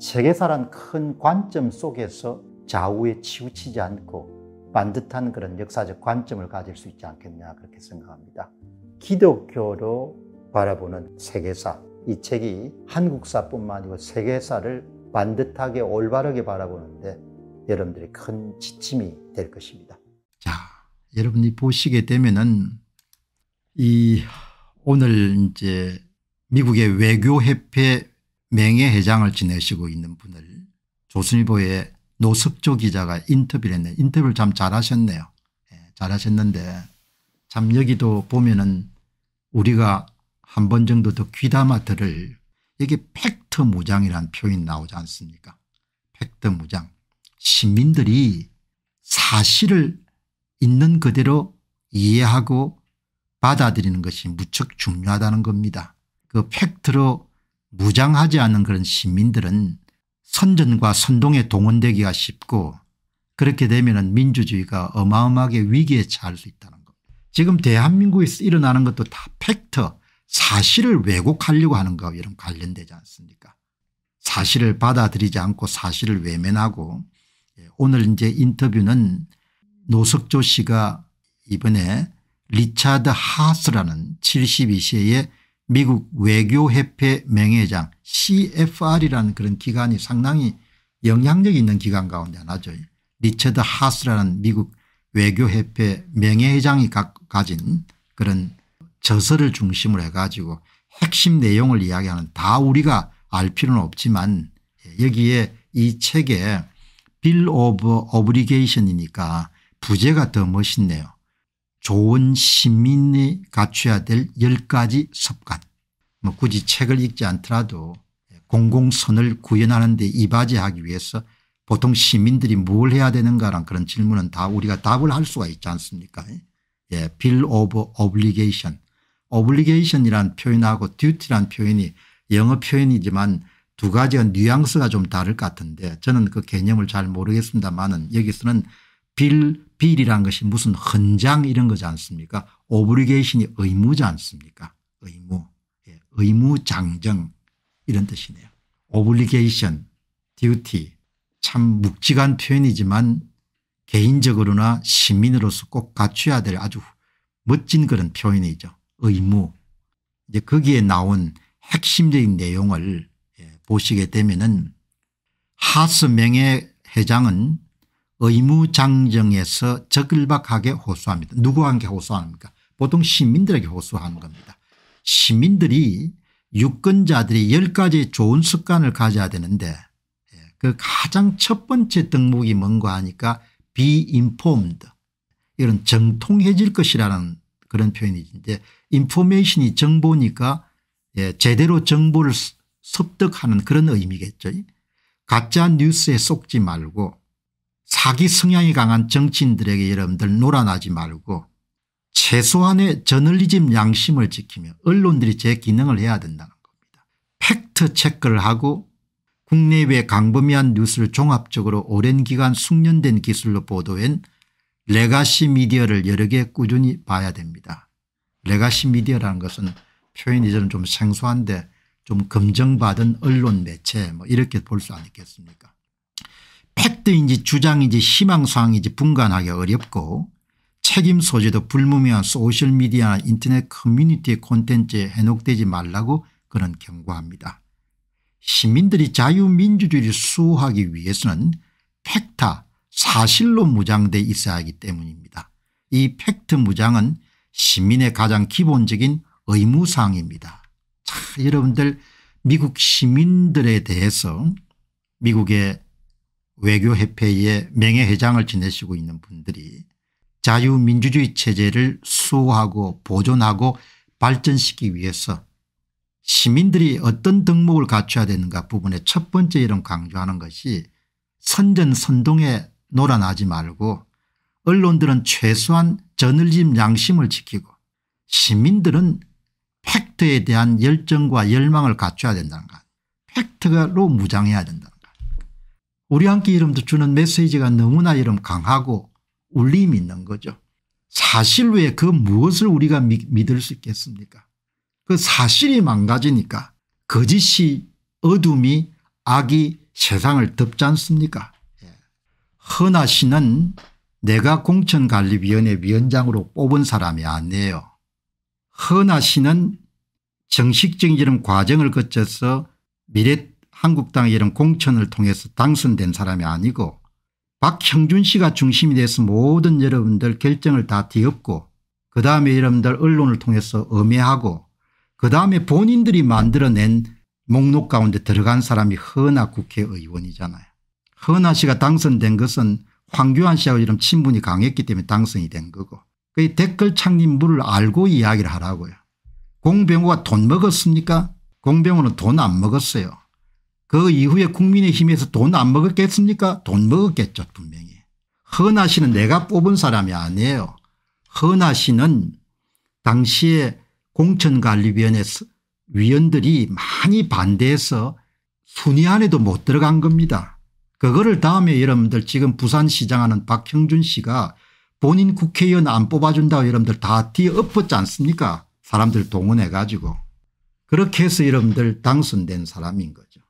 세계사란 큰 관점 속에서 좌우에 치우치지 않고 반듯한 그런 역사적 관점을 가질 수 있지 않겠냐 그렇게 생각합니다. 기독교로 바라보는 세계사 이 책이 한국사뿐만 아니고 세계사를 반듯하게 올바르게 바라보는데 여러분들이 큰 지침이 될 것입니다. 자, 여러분이 보시게 되면은 이 오늘 이제 미국의 외교협회 맹해회장을 지내시고 있는 분을 조선일보의 노석조 기자가 인터뷰를 했네요. 인터뷰를 참 잘하셨네요. 예, 잘하셨는데 참 여기도 보면은 우리가 한 번 정도 더 귀담아 들을 여기 팩트 무장이라는 표현이 나오지 않습니까 팩트 무장 시민들이 사실을 있는 그대로 이해하고 받아들이는 것이 무척 중요하다는 겁니다. 그 팩트로 무장하지 않은 그런 시민들은 선전과 선동에 동원되기가 쉽고 그렇게 되면 민주주의가 어마어마하게 위기에 처할 수 있다는 겁니다. 지금 대한민국에서 일어나는 것도 다 팩터 사실을 왜곡하려고 하는 거 이런 관련되지 않습니까 사실을 받아들이지 않고 사실을 외면하고 예, 오늘 이제 인터뷰는 노석조 씨가 이번에 리차드 하스라는 72세의 미국 외교협회 명예회장 CFR이라는 그런 기관이 상당히 영향력 있는 기관 가운데 하나죠. 리처드 하스라는 미국 외교협회 명예회장이 가진 그런 저서를 중심으로 해가지고 핵심 내용을 이야기하는 다 우리가 알 필요는 없지만 예, 여기에 이 책에 빌 오브 오브리게이션이니까 부제가 더 멋있네요. 좋은 시민이 갖춰야 될 10가지 습관 뭐 굳이 책을 읽지 않더라도 공공선을 구현하는 데 이바지하기 위해서 보통 시민들이 뭘 해야 되는가란 그런 질문은 다 우리가 답을 할 수가 있지 않습니까 예, bill of obligation obligation이란 표현하고 duty란 표현이 영어 표현이지만 두 가지가 뉘앙스가 좀 다를 것 같은데 저는 그 개념을 잘모르겠습니다만 여기서는 bill 빌이란 것이 무슨 헌장 이런 거지 않습니까 오브리게이션이 의무지 않습니까 의무 예. 의무장정 이런 뜻이네요. 오블리게이션 듀티 참 묵직한 표현이지만 개인적으로나 시민으로서 꼭 갖춰야 될 아주 멋진 그런 표현이죠. 의무 이제 거기에 나온 핵심적인 내용을 예, 보시게 되면은 하스명의 회장은 의무장정에서 적을박하게 호소합니다. 누구한테 호소합니까 보통 시민들에게 호소하는 겁니다. 시민들이 유권자들이 10가지 좋은 습관을 가져야 되는데 예, 그 가장 첫 번째 덕목이 뭔가 하니까 be i n 이런 정통해질 것이라는 그런 표현이데 인포메이션이 정보니까 예, 제대로 정보를 습득하는 그런 의미겠죠. 가짜 뉴스에 속지 말고 사기 성향이 강한 정치인들에게 여러분들 놀아나지 말고 최소한의 저널리즘 양심을 지키며 언론들이 제 기능을 해야 된다는 겁니다. 팩트 체크를 하고 국내외 광범위한 뉴스를 종합적으로 오랜 기간 숙련된 기술로 보도한 레가시 미디어를 여러 개 꾸준히 봐야 됩니다. 레가시 미디어라는 것은 표현이 저는 좀 생소한데 좀 검증받은 언론 매체 뭐 이렇게 볼수있겠습니까 팩트인지 주장인지 희망사항인지 분간하기 어렵고 책임 소재도 불무명한 소셜미디어나 인터넷 커뮤니티의 콘텐츠에 해독되지 말라고 그런 경고합니다. 시민들이 자유민주주의를 수호하기 위해서는 팩타 사실로 무장돼 있어야 하기 때문입니다. 이 팩트 무장은 시민의 가장 기본적인 의무사항입니다. 자 여러분들 미국 시민들에 대해서 미국의 외교협회의 명예회장을 지내시고 있는 분들이 자유민주주의 체제를 수호하고 보존하고 발전시키기 위해서 시민들이 어떤 덕목을 갖춰야 되는가 부분의 첫 번째 이름 강조하는 것이 선전선동에 놀아나지 말고 언론들은 최소한 저널리즘 양심을 지키고 시민들은 팩트에 대한 열정과 열망을 갖춰야 된다는 것. 팩트로 무장해야 된다. 우리 함께 이름도 주는 메시지가 너무나 이름 강하고 울림이 있는 거죠. 사실 외에 그 무엇을 우리가 미, 믿을 수 있겠습니까 그 사실이 망가지니까 거짓이 어둠이 악이 세상을 덮지 않습니까 허나 예. 씨는 내가 공천관리위원회 위원장으로 뽑은 사람이 아니에요. 허나 씨는 정식적인 과정을 거쳐서 미래 한국당의 이런 공천을 통해서 당선된 사람이 아니고 박형준 씨가 중심이 돼서 모든 여러분들 결정을 다 뒤엎고 그 다음에 여러분들 언론을 통해서 음해하고 그 다음에 본인들이 만들어낸 목록 가운데 들어간 사람이 허나 국회의원이잖아요. 허나 씨가 당선된 것은 황교안 씨하고 이런 친분이 강했기 때문에 당선이 된 거고 그 댓글 창립물을 알고 이야기를 하라고요. 공병호가 돈 먹었습니까? 공병호는 돈 안 먹었어요. 그 이후에 국민의힘에서 돈 안 먹었겠습니까 돈 먹었겠죠 분명히. 허나 씨는 내가 뽑은 사람이 아니에요. 허나 씨는 당시에 공천관리위원회 위원들이 많이 반대해서 순위 안에도 못 들어간 겁니다. 그거를 다음에 여러분들 지금 부산시장 하는 박형준 씨가 본인 국회의원 안 뽑아준다고 여러분들 다 뒤엎었지 않습니까 사람들 동원해 가지고 그렇게 해서 여러분들 당선된 사람인 거죠.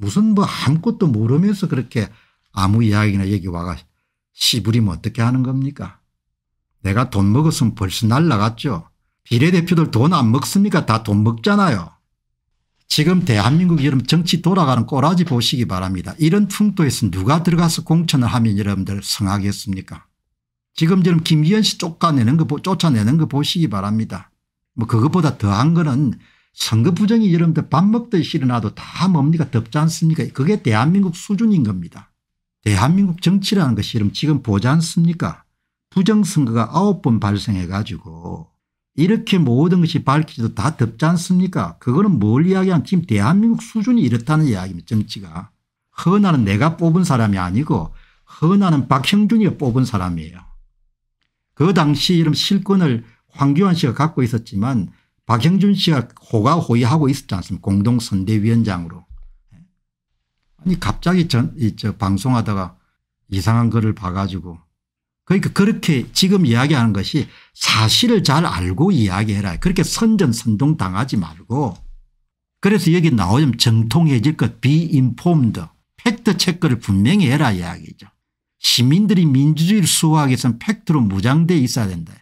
무슨 뭐 아무것도 모르면서 그렇게 아무 이야기나 여기 와가 시부리면 어떻게 하는 겁니까 내가 돈 먹었으면 벌써 날라갔죠. 비례대표들 돈 안 먹습니까 다 돈 먹잖아요. 지금 대한민국 여러분 정치 돌아가는 꼬라지 보시기 바랍니다. 이런 풍토에서 누가 들어가서 공천을 하면 여러분들 성하겠습니까 지금 저는 김기현 씨 쫓아내는 거, 쫓아내는 거 보시기 바랍니다. 뭐 그것보다 더한 거는 선거 부정이 여러분들 밥 먹듯이 일어나도 다 뭡니까 덥지 않습니까 그게 대한민국 수준인 겁니다. 대한민국 정치라는 것이 여러분 지금 보지 않습니까 부정선거가 아홉 번 발생해 가지고 이렇게 모든 것이 밝히지도 다 덥지 않습니까 그거는 뭘이야기한면 지금 대한민국 수준이 이렇다는 이야기입니다 정치가. 허나는 내가 뽑은 사람이 아니고 허나는 박형준이 뽑은 사람이에요. 그 당시 이런 실권을 황교안 씨가 갖고 있었지만 박형준 씨가 호가호위하고 있었지 않습니까 공동선대위원장으로. 아니 갑자기 전, 저 방송하다가 이상한 글을 봐가지고 그러니까 그렇게 지금 이야기하는 것이 사실을 잘 알고 이야기해라. 그렇게 선전선동 당하지 말고 그래서 여기 나오면 정통해질 것 비인폼드 팩트 체크를 분명히 해라 이야기죠. 시민들이 민주주의를 수호하기 위해서는 팩트로 무장돼 있어야 된다.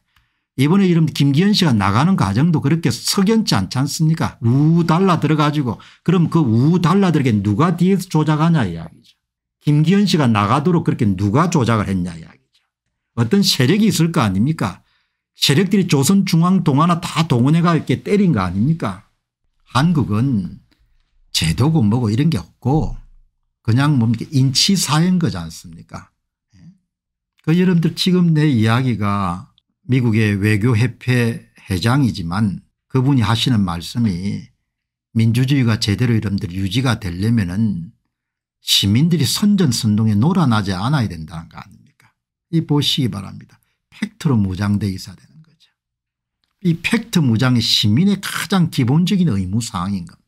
이번에 이름 김기현 씨가 나가는 과정도 그렇게 석연치 않지 않습니까 우 달라 들어가지고 그럼 그 우 달라 들게 누가 뒤에서 조작하냐 이야기죠. 김기현 씨가 나가도록 그렇게 누가 조작을 했냐 이야기죠. 어떤 세력이 있을 거 아닙니까 세력들이 조선중앙동화다 동원해가 이렇게 때린 거 아닙니까 한국은 제도고 뭐고 이런 게 없고 그냥 뭡니까 뭐 인치사회인 거지 않습니까 예? 그 여러분들 지금 내 이야기가 미국의 외교협회 회장이지만 그분이 하시는 말씀이 민주주의가 제대로 이름들 유지가 되려면 은 시민들이 선전선동에 놀아나지 않아야 된다는 거 아닙니까 이 보시기 바랍니다. 팩트로 무장돼 있어야 되는 거죠. 이 팩트 무장이 시민의 가장 기본적인 의무사항인 겁니다.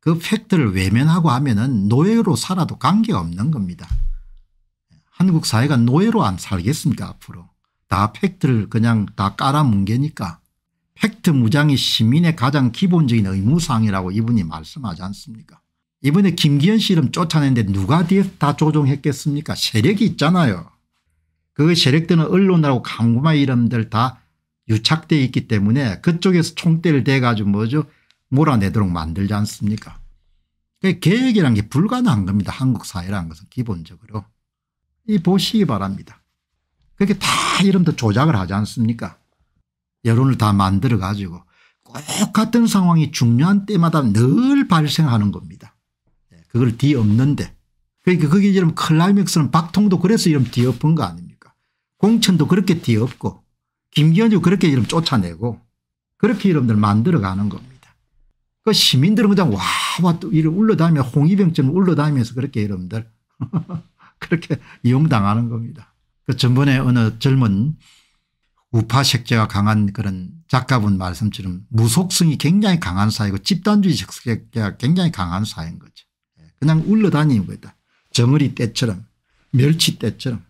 그 팩트를 외면하고 하면 은 노예로 살아도 관계없는 가 겁니다. 한국 사회가 노예로 안 살겠습니까 앞으로. 다 팩트를 그냥 다 깔아뭉개니까 팩트 무장이 시민의 가장 기본적인 의무사항이라고 이분이 말씀하지 않습니까 이번에 김기현 씨 이름 쫓아내는데 누가 뒤에서 다 조종했겠습니까 세력이 있잖아요 그 세력들은 언론하고 강구마 이름들 다 유착되어 있기 때문에 그쪽에서 총대를 대가지고 뭐죠 몰아내도록 만들지 않습니까 그 계획이란 게 불가능한 겁니다 한국 사회라는 것은 기본적으로 이 보시기 바랍니다 그렇게 다 이름도 조작을 하지 않습니까 여론을 다 만들어 가지고 꼭 같은 상황이 중요한 때마다 늘 발생하는 겁니다. 네, 그걸 뒤엎는데 그러니까 그게 이름 클라이맥스는 박통도 그래서 이름 뒤엎은 거 아닙니까 공천도 그렇게 뒤엎고 김기현도 그렇게 이름 쫓아내고 그렇게 이름들 만들어가는 겁니다. 그 시민들은 그냥 와와 또 이를 울러다니며 홍위병처럼 울러다니면서 그렇게 이름들 그렇게 이용당하는 겁니다. 그 전번에 어느 젊은 우파 색채가 강한 그런 작가분 말씀처럼 무속성이 굉장히 강한 사회고 집단주의 색채가 굉장히 강한 사회인 거죠. 예, 그냥 울러다니는 거다. 저머리 때처럼 멸치 때처럼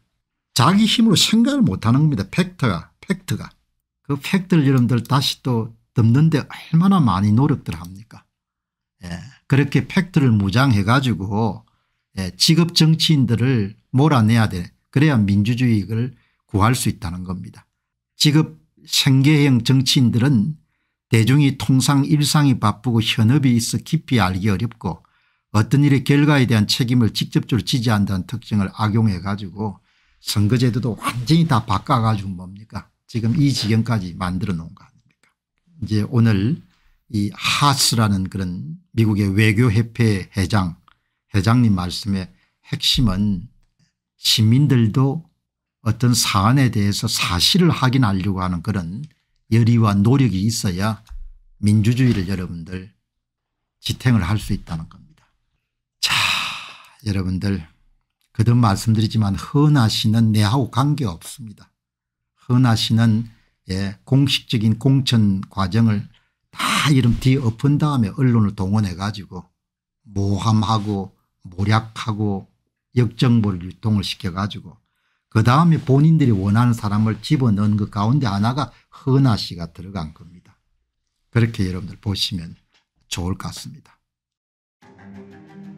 자기 힘으로 생각을 못하는 겁니다. 팩트가 팩트가 그 팩트를 여러분들 다시 또 덮는데 얼마나 많이 노력들 합니까 예. 그렇게 팩트를 무장해 가지고 예. 직업 정치인들을 몰아내야 돼 그래야 민주주의를 구할 수 있다는 겁니다. 지급 생계형 정치인들은 대중이 통상 일상이 바쁘고 현업이 있어 깊이 알기 어렵고 어떤 일의 결과에 대한 책임을 직접적으로 지지한다는 특징을 악용해 가지고 선거제도도 완전히 다 바꿔 가지고 뭡니까 지금 이 지경까지 만들어 놓은 거 아닙니까 이제 오늘 이 하스라는 그런 미국의 외교협회 회장 회장님 말씀의 핵심은 시민들도 어떤 사안에 대해서 사실을 확인하려고 하는 그런 열의와 노력이 있어야 민주주의를 여러분들 지탱을 할 수 있다는 겁니다. 자 여러분들 그듭 말씀드리지만 헌하시는 내하고 관계없습니다. 헌하시는 예, 공식적인 공천 과정을 다 이름 뒤엎은 다음에 언론을 동원해 가지고 모함하고 모략하고 역정보를 유통을 시켜가지고 그 다음에 본인들이 원하는 사람을 집어넣은 그 가운데 하나가 허나 씨가 들어간 겁니다. 그렇게 여러분들 보시면 좋을 것 같습니다.